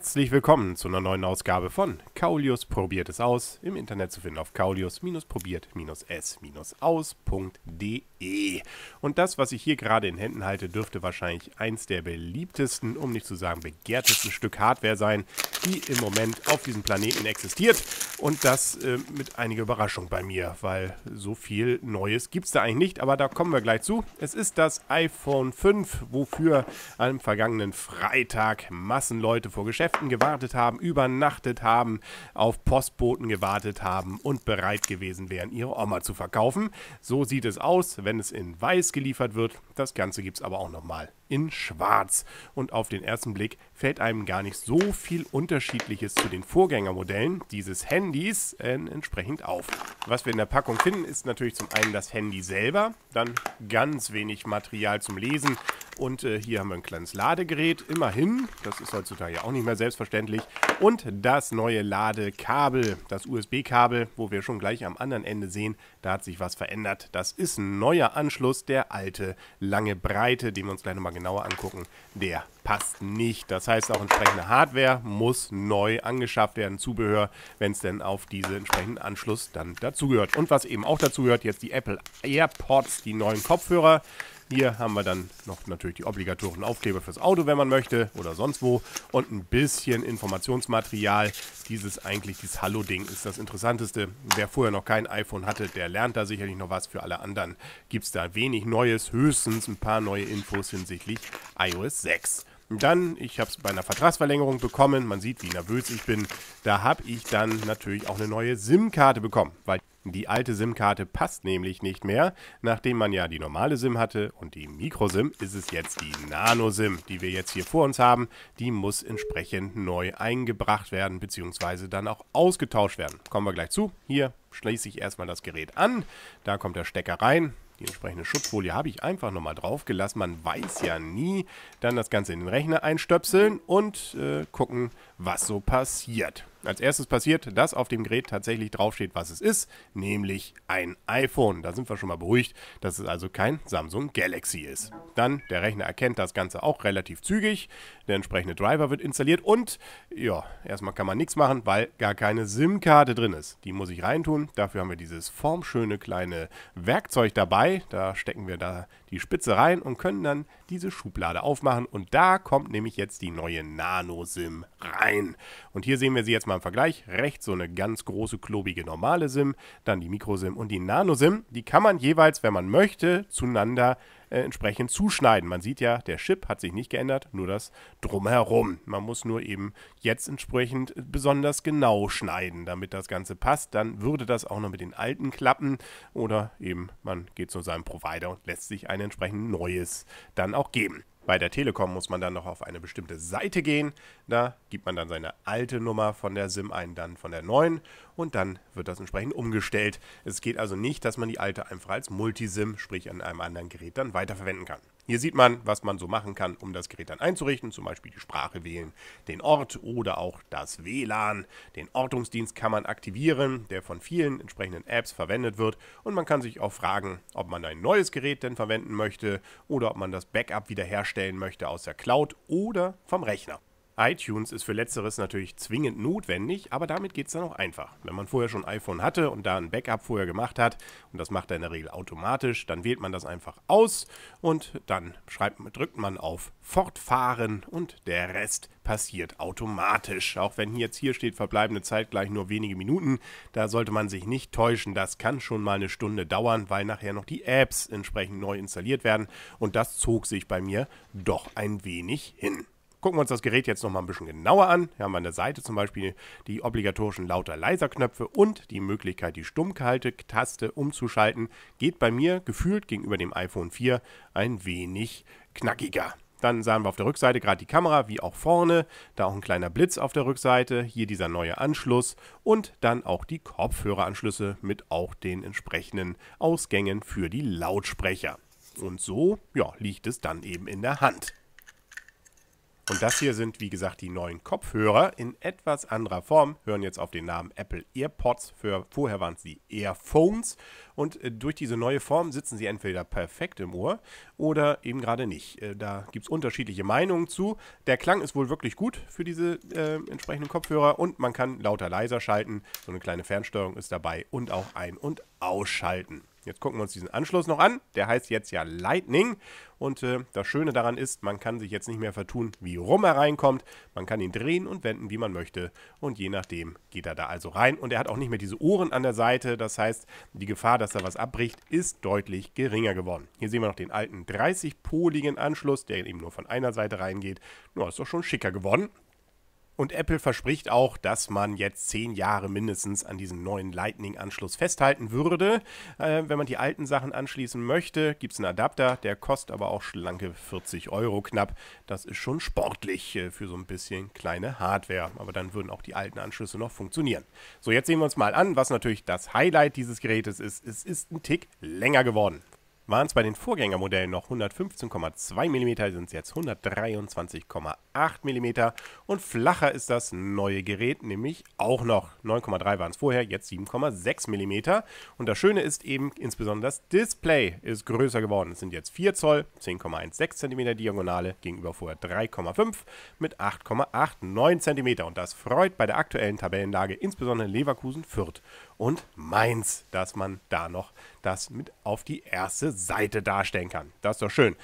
Herzlich willkommen zu einer neuen Ausgabe von Kaulius probiert es aus. Im Internet zu finden auf kaulius probiert s ausde Und das, was ich hier gerade in Händen halte, dürfte wahrscheinlich eins der beliebtesten, um nicht zu sagen begehrtesten Stück Hardware sein, die im Moment auf diesem Planeten existiert. Und das äh, mit einiger Überraschung bei mir, weil so viel Neues gibt es da eigentlich nicht, aber da kommen wir gleich zu. Es ist das iPhone 5, wofür am vergangenen Freitag Massenleute vor Geschäft Geschäften gewartet haben, übernachtet haben, auf Postboten gewartet haben und bereit gewesen wären, ihre Oma zu verkaufen. So sieht es aus, wenn es in Weiß geliefert wird. Das Ganze gibt es aber auch nochmal in Schwarz. Und auf den ersten Blick fällt einem gar nicht so viel Unterschiedliches zu den Vorgängermodellen dieses Handys äh, entsprechend auf. Was wir in der Packung finden, ist natürlich zum einen das Handy selber, dann ganz wenig Material zum Lesen und äh, hier haben wir ein kleines Ladegerät, immerhin. Das ist heutzutage ja auch nicht mehr selbstverständlich. Und das neue Ladekabel, das USB-Kabel, wo wir schon gleich am anderen Ende sehen, da hat sich was verändert. Das ist ein neuer Anschluss, der alte lange Breite, den wir uns gleich nochmal genauer angucken, der passt nicht. Das heißt, auch entsprechende Hardware muss neu angeschafft werden, Zubehör, wenn es denn auf diesen entsprechenden Anschluss dann dazugehört. Und was eben auch dazugehört, jetzt die Apple AirPods, die neuen Kopfhörer. Hier haben wir dann noch natürlich die obligatorischen Aufkleber fürs Auto, wenn man möchte oder sonst wo. Und ein bisschen Informationsmaterial. Dieses eigentlich, dieses Hallo-Ding ist das Interessanteste. Wer vorher noch kein iPhone hatte, der lernt da sicherlich noch was. Für alle anderen gibt es da wenig Neues, höchstens ein paar neue Infos hinsichtlich iOS 6. Dann, ich habe es bei einer Vertragsverlängerung bekommen, man sieht, wie nervös ich bin, da habe ich dann natürlich auch eine neue SIM-Karte bekommen, weil die alte SIM-Karte passt nämlich nicht mehr. Nachdem man ja die normale SIM hatte und die Micro-SIM, ist es jetzt die Nano-SIM, die wir jetzt hier vor uns haben. Die muss entsprechend neu eingebracht werden, beziehungsweise dann auch ausgetauscht werden. Kommen wir gleich zu. Hier schließe ich erstmal das Gerät an. Da kommt der Stecker rein. Die entsprechende Schutzfolie habe ich einfach nochmal drauf gelassen. Man weiß ja nie. Dann das Ganze in den Rechner einstöpseln und äh, gucken, was so passiert. Als erstes passiert, dass auf dem Gerät tatsächlich draufsteht, was es ist, nämlich ein iPhone. Da sind wir schon mal beruhigt, dass es also kein Samsung Galaxy ist. Dann, der Rechner erkennt das Ganze auch relativ zügig, der entsprechende Driver wird installiert und, ja, erstmal kann man nichts machen, weil gar keine SIM-Karte drin ist. Die muss ich reintun, dafür haben wir dieses formschöne kleine Werkzeug dabei, da stecken wir da die Spitze rein und können dann diese Schublade aufmachen und da kommt nämlich jetzt die neue Nano-SIM rein. Und hier sehen wir sie jetzt mal im Vergleich. Rechts so eine ganz große, klobige normale SIM, dann die Micro-SIM und die Nano-SIM. Die kann man jeweils, wenn man möchte, zueinander äh, entsprechend zuschneiden. Man sieht ja, der Chip hat sich nicht geändert, nur das Drumherum. Man muss nur eben jetzt entsprechend besonders genau schneiden, damit das Ganze passt. Dann würde das auch noch mit den alten klappen oder eben man geht zu seinem Provider und lässt sich ein entsprechend neues dann auch geben. Bei der Telekom muss man dann noch auf eine bestimmte Seite gehen. Da gibt man dann seine alte Nummer von der SIM ein, dann von der neuen und dann wird das entsprechend umgestellt. Es geht also nicht, dass man die alte einfach als Multisim, sprich an einem anderen Gerät, dann weiterverwenden kann. Hier sieht man, was man so machen kann, um das Gerät dann einzurichten, zum Beispiel die Sprache wählen, den Ort oder auch das WLAN. Den Ortungsdienst kann man aktivieren, der von vielen entsprechenden Apps verwendet wird und man kann sich auch fragen, ob man ein neues Gerät denn verwenden möchte oder ob man das Backup wiederherstellen möchte aus der Cloud oder vom Rechner iTunes ist für letzteres natürlich zwingend notwendig, aber damit geht es dann auch einfach. Wenn man vorher schon iPhone hatte und da ein Backup vorher gemacht hat, und das macht er in der Regel automatisch, dann wählt man das einfach aus und dann schreibt, drückt man auf Fortfahren und der Rest passiert automatisch. Auch wenn jetzt hier steht verbleibende Zeit gleich nur wenige Minuten, da sollte man sich nicht täuschen. Das kann schon mal eine Stunde dauern, weil nachher noch die Apps entsprechend neu installiert werden. Und das zog sich bei mir doch ein wenig hin. Gucken wir uns das Gerät jetzt nochmal ein bisschen genauer an. Hier haben wir an der Seite zum Beispiel die obligatorischen Lauter-Leiser-Knöpfe und die Möglichkeit, die Stummkalte-Taste umzuschalten. Geht bei mir gefühlt gegenüber dem iPhone 4 ein wenig knackiger. Dann sahen wir auf der Rückseite gerade die Kamera, wie auch vorne. Da auch ein kleiner Blitz auf der Rückseite. Hier dieser neue Anschluss. Und dann auch die Kopfhöreranschlüsse mit auch den entsprechenden Ausgängen für die Lautsprecher. Und so ja, liegt es dann eben in der Hand. Und das hier sind, wie gesagt, die neuen Kopfhörer in etwas anderer Form. Hören jetzt auf den Namen Apple EarPods. Für, vorher waren es die Earphones. Und äh, durch diese neue Form sitzen sie entweder perfekt im Ohr oder eben gerade nicht. Äh, da gibt es unterschiedliche Meinungen zu. Der Klang ist wohl wirklich gut für diese äh, entsprechenden Kopfhörer und man kann lauter leiser schalten. So eine kleine Fernsteuerung ist dabei und auch ein- und ausschalten. Jetzt gucken wir uns diesen Anschluss noch an. Der heißt jetzt ja Lightning. Und äh, das Schöne daran ist, man kann sich jetzt nicht mehr vertun, wie rum er reinkommt. Man kann ihn drehen und wenden, wie man möchte. Und je nachdem geht er da also rein. Und er hat auch nicht mehr diese Ohren an der Seite. Das heißt, die Gefahr, dass da was abbricht, ist deutlich geringer geworden. Hier sehen wir noch den alten 30-poligen Anschluss, der eben nur von einer Seite reingeht. Nur ist doch schon schicker geworden. Und Apple verspricht auch, dass man jetzt zehn Jahre mindestens an diesem neuen Lightning-Anschluss festhalten würde. Äh, wenn man die alten Sachen anschließen möchte, gibt es einen Adapter, der kostet aber auch schlanke 40 Euro knapp. Das ist schon sportlich äh, für so ein bisschen kleine Hardware. Aber dann würden auch die alten Anschlüsse noch funktionieren. So, jetzt sehen wir uns mal an, was natürlich das Highlight dieses Gerätes ist. Es ist ein Tick länger geworden waren es bei den Vorgängermodellen noch 115,2 mm, sind es jetzt 123,8 mm und flacher ist das neue Gerät nämlich auch noch. 9,3 waren es vorher, jetzt 7,6 mm und das Schöne ist eben insbesondere das Display ist größer geworden. Es sind jetzt 4 Zoll, 10,16 cm Diagonale gegenüber vorher 3,5 mit 8,89 cm und das freut bei der aktuellen Tabellenlage insbesondere Leverkusen Fürth und Mainz, dass man da noch das mit auf die erste Seite darstellen kann. Das ist doch schön.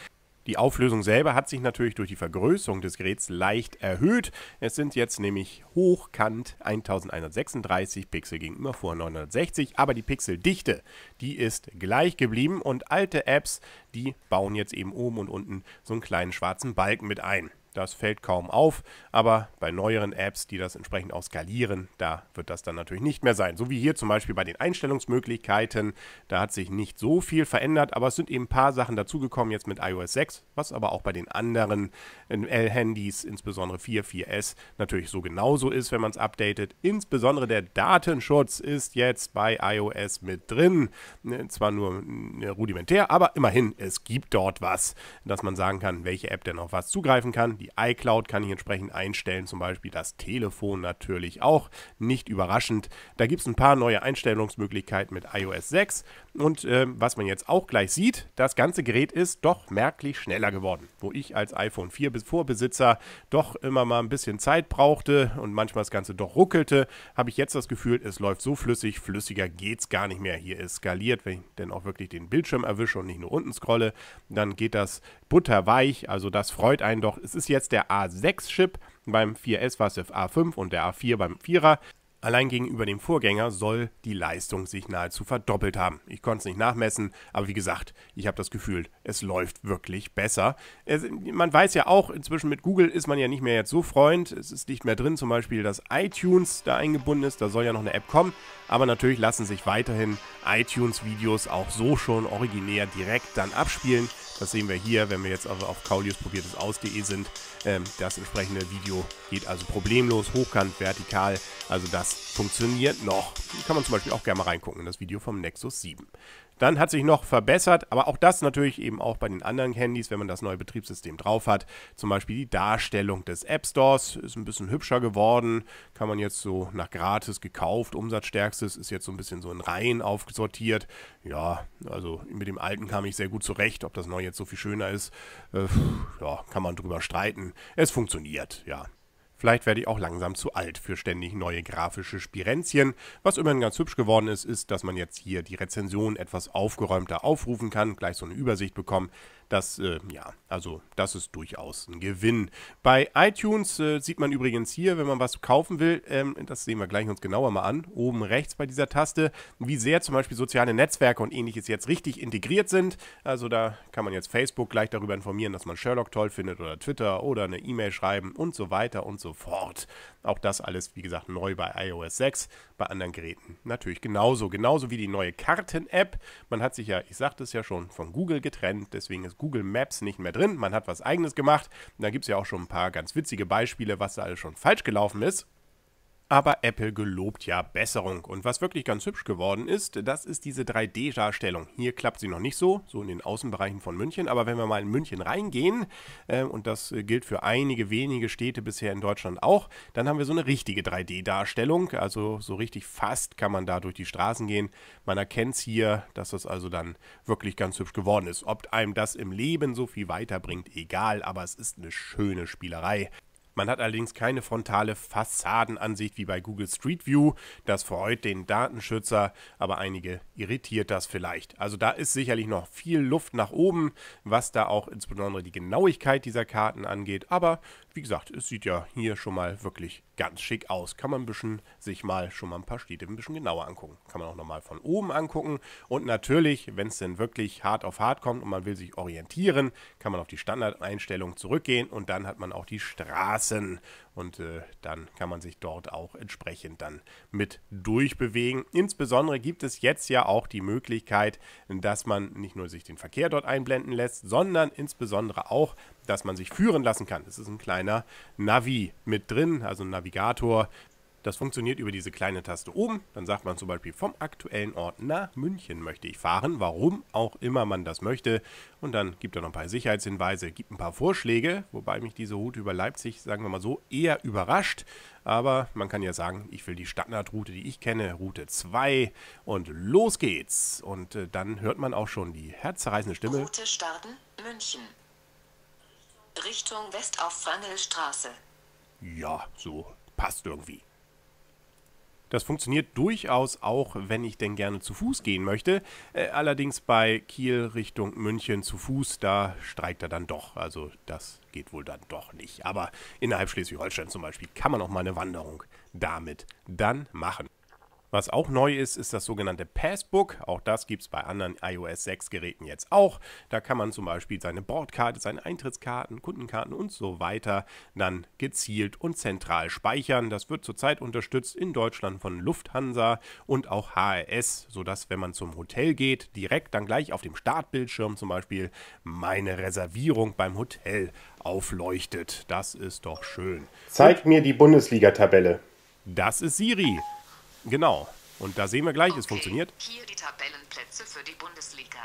Die Auflösung selber hat sich natürlich durch die Vergrößerung des Geräts leicht erhöht. Es sind jetzt nämlich hochkant 1136 Pixel gegenüber vor 960, aber die Pixeldichte, die ist gleich geblieben und alte Apps, die bauen jetzt eben oben und unten so einen kleinen schwarzen Balken mit ein. Das fällt kaum auf, aber bei neueren Apps, die das entsprechend auch skalieren, da wird das dann natürlich nicht mehr sein. So wie hier zum Beispiel bei den Einstellungsmöglichkeiten, da hat sich nicht so viel verändert, aber es sind eben ein paar Sachen dazugekommen jetzt mit iOS 6, was aber auch bei den anderen l äh, Handys, insbesondere 4, 4S, natürlich so genauso ist, wenn man es updatet. Insbesondere der Datenschutz ist jetzt bei iOS mit drin. Äh, zwar nur äh, rudimentär, aber immerhin, es gibt dort was, dass man sagen kann, welche App denn auf was zugreifen kann. Die die iCloud kann ich entsprechend einstellen, zum Beispiel das Telefon natürlich auch. Nicht überraschend. Da gibt es ein paar neue Einstellungsmöglichkeiten mit iOS 6. Und äh, was man jetzt auch gleich sieht, das ganze Gerät ist doch merklich schneller geworden. Wo ich als iPhone 4 Vorbesitzer doch immer mal ein bisschen Zeit brauchte und manchmal das Ganze doch ruckelte, habe ich jetzt das Gefühl, es läuft so flüssig, flüssiger geht es gar nicht mehr. Hier ist skaliert, wenn ich denn auch wirklich den Bildschirm erwische und nicht nur unten scrolle, dann geht das butterweich. Also das freut einen doch. Es ist jetzt der A6-Chip beim 4S was es A5 und der A4 beim 4er. Allein gegenüber dem Vorgänger soll die Leistung sich nahezu verdoppelt haben. Ich konnte es nicht nachmessen, aber wie gesagt, ich habe das Gefühl, es läuft wirklich besser. Es, man weiß ja auch, inzwischen mit Google ist man ja nicht mehr jetzt so Freund. Es ist nicht mehr drin, zum Beispiel, dass iTunes da eingebunden ist. Da soll ja noch eine App kommen. Aber natürlich lassen sich weiterhin iTunes-Videos auch so schon originär direkt dann abspielen. Das sehen wir hier, wenn wir jetzt auf, auf aus.de sind. Ähm, das entsprechende Video geht also problemlos, hochkant, vertikal. Also das funktioniert noch. Kann man zum Beispiel auch gerne mal reingucken in das Video vom Nexus 7. Dann hat sich noch verbessert, aber auch das natürlich eben auch bei den anderen Handys, wenn man das neue Betriebssystem drauf hat. Zum Beispiel die Darstellung des App Stores ist ein bisschen hübscher geworden. Kann man jetzt so nach gratis gekauft. Umsatzstärkstes ist jetzt so ein bisschen so in Reihen aufgesortiert. Ja, also mit dem alten kam ich sehr gut zurecht. Ob das neue jetzt so viel schöner ist, äh, ja, kann man drüber streiten. Es funktioniert, ja. Vielleicht werde ich auch langsam zu alt für ständig neue grafische Spirenzien. Was immerhin ganz hübsch geworden ist, ist, dass man jetzt hier die Rezension etwas aufgeräumter aufrufen kann, gleich so eine Übersicht bekommen. Das, äh, ja, also das ist durchaus ein Gewinn. Bei iTunes äh, sieht man übrigens hier, wenn man was kaufen will, ähm, das sehen wir gleich uns genauer mal an, oben rechts bei dieser Taste, wie sehr zum Beispiel soziale Netzwerke und ähnliches jetzt richtig integriert sind. Also da kann man jetzt Facebook gleich darüber informieren, dass man Sherlock toll findet oder Twitter oder eine E-Mail schreiben und so weiter und so fort. Auch das alles, wie gesagt, neu bei iOS 6, bei anderen Geräten natürlich genauso. Genauso wie die neue Karten-App. Man hat sich ja, ich sagte es ja schon, von Google getrennt, deswegen ist Google Maps nicht mehr drin. Man hat was eigenes gemacht. da gibt es ja auch schon ein paar ganz witzige Beispiele, was da alles schon falsch gelaufen ist. Aber Apple gelobt ja Besserung. Und was wirklich ganz hübsch geworden ist, das ist diese 3D-Darstellung. Hier klappt sie noch nicht so, so in den Außenbereichen von München. Aber wenn wir mal in München reingehen, äh, und das gilt für einige wenige Städte bisher in Deutschland auch, dann haben wir so eine richtige 3D-Darstellung. Also so richtig fast kann man da durch die Straßen gehen. Man erkennt es hier, dass das also dann wirklich ganz hübsch geworden ist. Ob einem das im Leben so viel weiterbringt, egal. Aber es ist eine schöne Spielerei. Man hat allerdings keine frontale Fassadenansicht wie bei Google Street View. Das freut den Datenschützer, aber einige irritiert das vielleicht. Also da ist sicherlich noch viel Luft nach oben, was da auch insbesondere die Genauigkeit dieser Karten angeht. Aber wie gesagt, es sieht ja hier schon mal wirklich ganz schick aus. Kann man ein bisschen sich mal schon mal ein paar Städte ein bisschen genauer angucken. Kann man auch nochmal von oben angucken. Und natürlich, wenn es denn wirklich hart auf hart kommt und man will sich orientieren, kann man auf die Standardeinstellung zurückgehen und dann hat man auch die Straße lassen. Und äh, dann kann man sich dort auch entsprechend dann mit durchbewegen. Insbesondere gibt es jetzt ja auch die Möglichkeit, dass man nicht nur sich den Verkehr dort einblenden lässt, sondern insbesondere auch, dass man sich führen lassen kann. Es ist ein kleiner Navi mit drin, also ein Navigator, das funktioniert über diese kleine Taste oben. Dann sagt man zum Beispiel vom aktuellen Ort nach München möchte ich fahren, warum auch immer man das möchte. Und dann gibt er noch ein paar Sicherheitshinweise, gibt ein paar Vorschläge, wobei mich diese Route über Leipzig, sagen wir mal so, eher überrascht. Aber man kann ja sagen, ich will die Stadtnahtroute, die ich kenne, Route 2. Und los geht's. Und äh, dann hört man auch schon die herzzerreißende Stimme. Route starten, München. Richtung West auf Frangelstraße. Ja, so passt irgendwie. Das funktioniert durchaus auch, wenn ich denn gerne zu Fuß gehen möchte. Äh, allerdings bei Kiel Richtung München zu Fuß, da streikt er dann doch. Also das geht wohl dann doch nicht. Aber innerhalb Schleswig-Holstein zum Beispiel kann man auch mal eine Wanderung damit dann machen. Was auch neu ist, ist das sogenannte Passbook. Auch das gibt es bei anderen iOS 6 Geräten jetzt auch. Da kann man zum Beispiel seine Bordkarte, seine Eintrittskarten, Kundenkarten und so weiter dann gezielt und zentral speichern. Das wird zurzeit unterstützt in Deutschland von Lufthansa und auch HRS, sodass, wenn man zum Hotel geht, direkt dann gleich auf dem Startbildschirm zum Beispiel meine Reservierung beim Hotel aufleuchtet. Das ist doch schön. Zeig mir die Bundesliga-Tabelle. Das ist Siri. Genau. Und da sehen wir gleich, okay. es funktioniert. Hier die Tabellenplätze für die Bundesliga.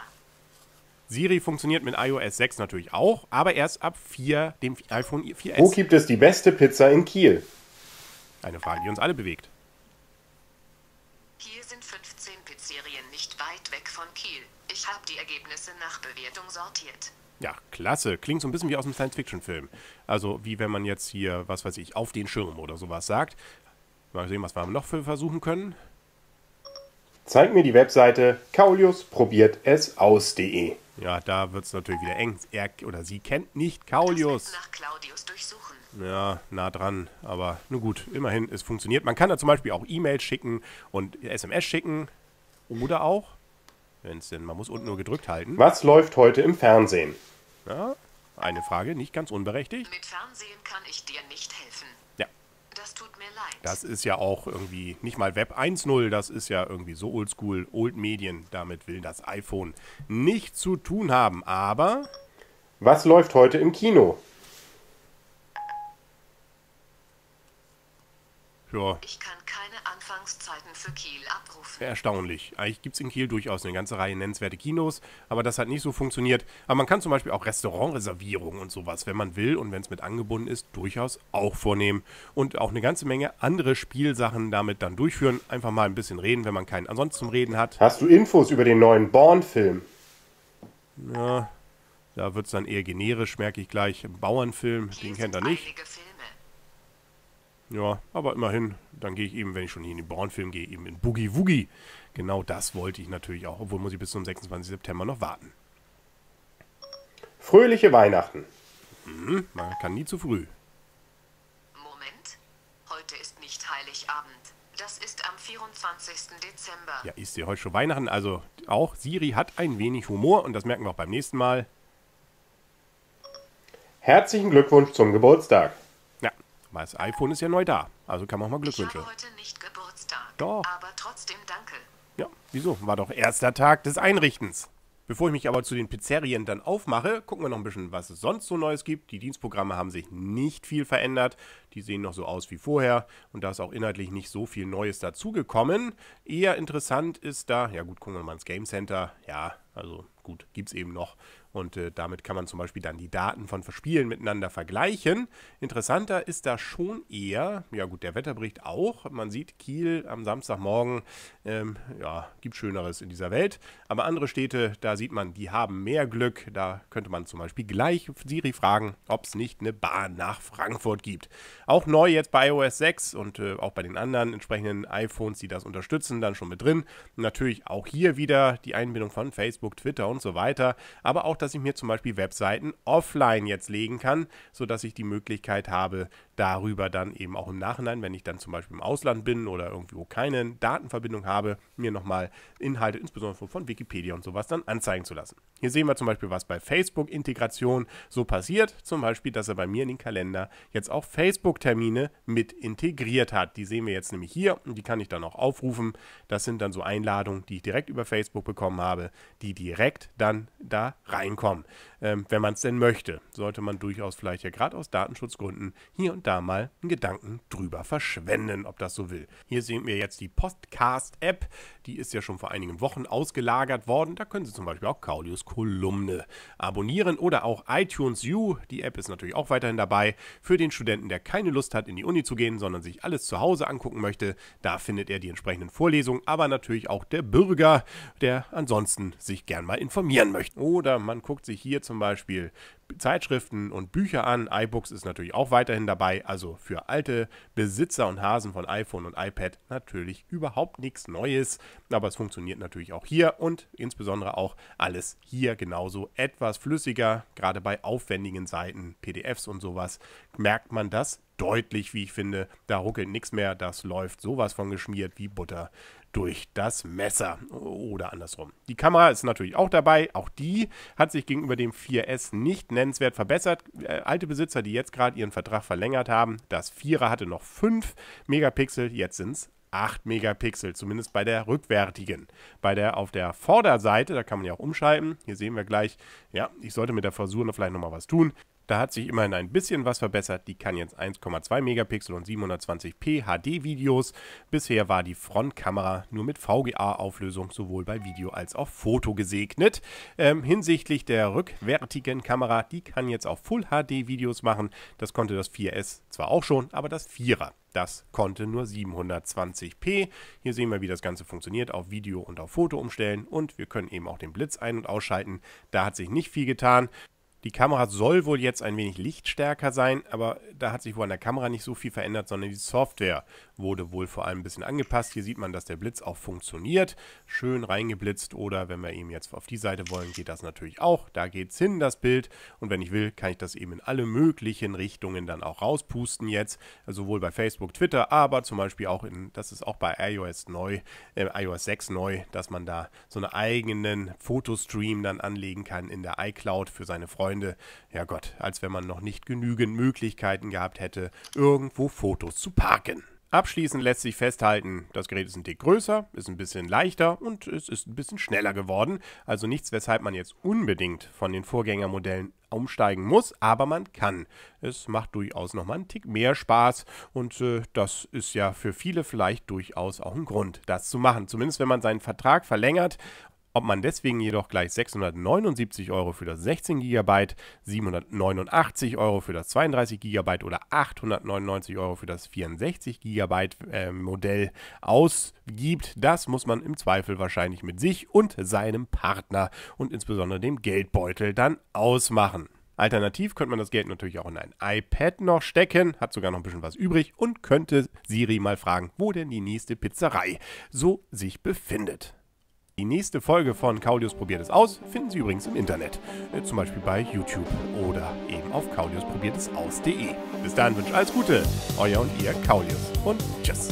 Siri funktioniert mit iOS 6 natürlich auch, aber erst ab 4, dem iPhone 4S. Wo gibt es die beste Pizza in Kiel? Eine Frage, die uns alle bewegt. Hier sind 15 Pizzerien nicht weit weg von Kiel. Ich habe die Ergebnisse nach Bewertung sortiert. Ja, klasse. Klingt so ein bisschen wie aus einem Science-Fiction-Film. Also wie wenn man jetzt hier, was weiß ich, auf den Schirm oder sowas sagt. Mal sehen, was wir noch für versuchen können. Zeig mir die Webseite Kaulius probiert es aus.de. Ja, da wird es natürlich wieder eng. Er oder sie kennt nicht Kaulius. Ja, nah dran. Aber nun gut, immerhin, es funktioniert. Man kann da zum Beispiel auch E-Mails schicken und SMS schicken. Oder auch, wenn es denn, man muss unten nur gedrückt halten. Was läuft heute im Fernsehen? Ja, eine Frage, nicht ganz unberechtigt. Mit Fernsehen kann ich dir nicht helfen. Das ist ja auch irgendwie nicht mal Web 1.0, das ist ja irgendwie so oldschool, old Medien. Damit will das iPhone nichts zu tun haben. Aber. Was läuft heute im Kino? Ja. Ich kann keine Öffnungszeiten für Kiel abrufen. Erstaunlich. Eigentlich gibt es in Kiel durchaus eine ganze Reihe nennenswerte Kinos, aber das hat nicht so funktioniert. Aber man kann zum Beispiel auch Restaurantreservierungen und sowas, wenn man will und wenn es mit angebunden ist, durchaus auch vornehmen. Und auch eine ganze Menge andere Spielsachen damit dann durchführen. Einfach mal ein bisschen reden, wenn man keinen ansonsten zum Reden hat. Hast du Infos über den neuen Born-Film? Na, da wird es dann eher generisch, merke ich gleich. Bauernfilm, Hier den kennt er nicht. Filme ja, aber immerhin, dann gehe ich eben, wenn ich schon hier in den Born-Film gehe, eben in Boogie Woogie. Genau das wollte ich natürlich auch, obwohl muss ich bis zum 26. September noch warten. Fröhliche Weihnachten. Mhm, man kann nie zu früh. Moment, heute ist nicht Heiligabend. Das ist am 24. Dezember. Ja, ist ja heute schon Weihnachten. Also auch Siri hat ein wenig Humor und das merken wir auch beim nächsten Mal. Herzlichen Glückwunsch zum Geburtstag. Weil das iPhone ist ja neu da. Also kann man auch mal Glückwünsche. Ich habe heute nicht Geburtstag. Doch. Aber trotzdem danke. Ja, wieso? War doch erster Tag des Einrichtens. Bevor ich mich aber zu den Pizzerien dann aufmache, gucken wir noch ein bisschen, was es sonst so Neues gibt. Die Dienstprogramme haben sich nicht viel verändert. Die sehen noch so aus wie vorher. Und da ist auch inhaltlich nicht so viel Neues dazugekommen. Eher interessant ist da, ja gut, gucken wir mal ins Game Center. Ja, also gut, gibt es eben noch. Und äh, damit kann man zum Beispiel dann die Daten von Spielen miteinander vergleichen. Interessanter ist da schon eher, ja gut, der Wetterbericht auch. Man sieht Kiel am Samstagmorgen, ähm, ja, gibt Schöneres in dieser Welt. Aber andere Städte, da sieht man, die haben mehr Glück. Da könnte man zum Beispiel gleich Siri fragen, ob es nicht eine Bahn nach Frankfurt gibt. Auch neu jetzt bei iOS 6 und äh, auch bei den anderen entsprechenden iPhones, die das unterstützen, dann schon mit drin. natürlich auch hier wieder die Einbindung von Facebook, Twitter und so weiter. Aber auch dass ich mir zum Beispiel Webseiten offline jetzt legen kann, sodass ich die Möglichkeit habe, darüber dann eben auch im Nachhinein, wenn ich dann zum Beispiel im Ausland bin oder irgendwo keine Datenverbindung habe, mir nochmal Inhalte, insbesondere von Wikipedia und sowas, dann anzeigen zu lassen. Hier sehen wir zum Beispiel, was bei Facebook-Integration so passiert. Zum Beispiel, dass er bei mir in den Kalender jetzt auch Facebook-Termine mit integriert hat. Die sehen wir jetzt nämlich hier und die kann ich dann auch aufrufen. Das sind dann so Einladungen, die ich direkt über Facebook bekommen habe, die direkt dann da rein kommen, ähm, wenn man es denn möchte. Sollte man durchaus vielleicht ja gerade aus Datenschutzgründen hier und da mal einen Gedanken drüber verschwenden, ob das so will. Hier sehen wir jetzt die Podcast-App, die ist ja schon vor einigen Wochen ausgelagert worden. Da können Sie zum Beispiel auch Claudius Kolumne abonnieren oder auch iTunes U. Die App ist natürlich auch weiterhin dabei. Für den Studenten, der keine Lust hat, in die Uni zu gehen, sondern sich alles zu Hause angucken möchte, da findet er die entsprechenden Vorlesungen, aber natürlich auch der Bürger, der ansonsten sich gern mal informieren möchte. Oder man und guckt sich hier zum Beispiel Zeitschriften und Bücher an. iBooks ist natürlich auch weiterhin dabei. Also für alte Besitzer und Hasen von iPhone und iPad natürlich überhaupt nichts Neues. Aber es funktioniert natürlich auch hier und insbesondere auch alles hier genauso etwas flüssiger. Gerade bei aufwendigen Seiten, PDFs und sowas, merkt man das deutlich, wie ich finde. Da ruckelt nichts mehr. Das läuft sowas von geschmiert wie Butter durch das Messer oder andersrum. Die Kamera ist natürlich auch dabei. Auch die hat sich gegenüber dem 4S nicht nennenswert verbessert. Äh, alte Besitzer, die jetzt gerade ihren Vertrag verlängert haben, das 4er hatte noch 5 Megapixel, jetzt sind es 8 Megapixel, zumindest bei der rückwärtigen. Bei der auf der Vorderseite, da kann man ja auch umschalten, hier sehen wir gleich, ja, ich sollte mit der Versuche vielleicht nochmal was tun. Da hat sich immerhin ein bisschen was verbessert. Die kann jetzt 1,2 Megapixel und 720p HD-Videos. Bisher war die Frontkamera nur mit VGA-Auflösung sowohl bei Video als auch Foto gesegnet. Ähm, hinsichtlich der rückwärtigen Kamera, die kann jetzt auch Full HD-Videos machen. Das konnte das 4S zwar auch schon, aber das 4er. Das konnte nur 720p. Hier sehen wir, wie das Ganze funktioniert, auf Video und auf Foto umstellen und wir können eben auch den Blitz ein- und ausschalten. Da hat sich nicht viel getan. Die Kamera soll wohl jetzt ein wenig lichtstärker sein, aber da hat sich wohl an der Kamera nicht so viel verändert, sondern die Software wurde wohl vor allem ein bisschen angepasst. Hier sieht man, dass der Blitz auch funktioniert. Schön reingeblitzt oder wenn wir eben jetzt auf die Seite wollen, geht das natürlich auch. Da geht es hin, das Bild. Und wenn ich will, kann ich das eben in alle möglichen Richtungen dann auch rauspusten jetzt. Also sowohl bei Facebook, Twitter, aber zum Beispiel auch in, das ist auch bei iOS neu, äh, iOS 6 neu, dass man da so einen eigenen Fotostream dann anlegen kann in der iCloud für seine Freunde Freunde. Ja Gott, als wenn man noch nicht genügend Möglichkeiten gehabt hätte, irgendwo Fotos zu parken. Abschließend lässt sich festhalten, das Gerät ist ein Tick größer, ist ein bisschen leichter und es ist ein bisschen schneller geworden. Also nichts, weshalb man jetzt unbedingt von den Vorgängermodellen umsteigen muss, aber man kann. Es macht durchaus nochmal einen Tick mehr Spaß und äh, das ist ja für viele vielleicht durchaus auch ein Grund, das zu machen. Zumindest wenn man seinen Vertrag verlängert ob man deswegen jedoch gleich 679 Euro für das 16 GB, 789 Euro für das 32 GB oder 899 Euro für das 64 GB äh, Modell ausgibt, das muss man im Zweifel wahrscheinlich mit sich und seinem Partner und insbesondere dem Geldbeutel dann ausmachen. Alternativ könnte man das Geld natürlich auch in ein iPad noch stecken, hat sogar noch ein bisschen was übrig und könnte Siri mal fragen, wo denn die nächste Pizzerei so sich befindet. Die nächste Folge von Claudius probiert es aus finden Sie übrigens im Internet, äh, zum Beispiel bei YouTube oder eben auf claudiusprobiertesaus.de. Bis dahin wünsche alles Gute, euer und ihr Claudius und tschüss.